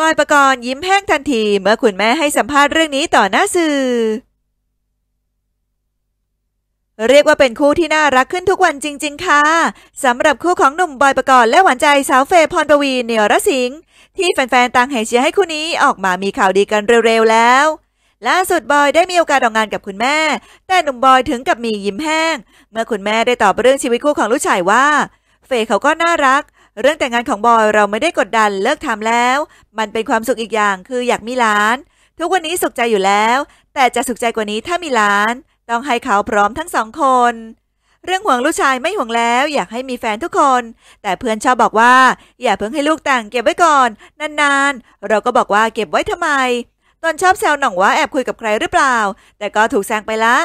บอยประกรณ์ยิ้มแห้งทันที เมื่อคุณแม่ให้สัมภาษณ์เรื่องนี้ต่อหน้าสื่อ เรียกว่าเป็นคู่ที่น่ารักขึ้นทุกวันจริงๆค่ะสำหรับคู่ของหนุ่มบอยประกรณ์และหวานใจสาวเฟย์พรปวีเนียรสิงที่แฟนๆต่างแห่เชียร์ให้คู่นี้ออกมามีข่าวดีกันเร็วๆแล้ว ล่าสุดบอยได้มีโอกาสออกงานกับคุณแม่ แต่หนุ่มบอยถึงกับมียิ้มแห้ง เมื่อคุณแม่ได้ตอบเรื่องชีวิตคู่ของลูกชายว่า เฟย์เขาก็น่ารักเรื่องแต่งงานของบอยเราไม่ได้กดดันเลิกทำแล้ว มันเป็นความสุขอีกอย่างคืออยากมีหลาน ทุกวันนี้สุขใจอยู่แล้ว แต่จะสุขใจกว่านี้ถ้ามีหลาน ต้องให้เขาพร้อมทั้งสองคน เรื่องห่วงลูกชายไม่ห่วงแล้ว อยากให้มีแฟนทุกคน แต่เพื่อนชอบบอกว่าอย่าเพิ่งให้ลูกแต่งเก็บไว้ก่อนนานๆ เราก็บอกว่าเก็บไว้ทำไม ตอนชอบแซวหน่องว่าแอบคุยกับใครหรือเปล่า แต่ก็ถูกแซงไปละ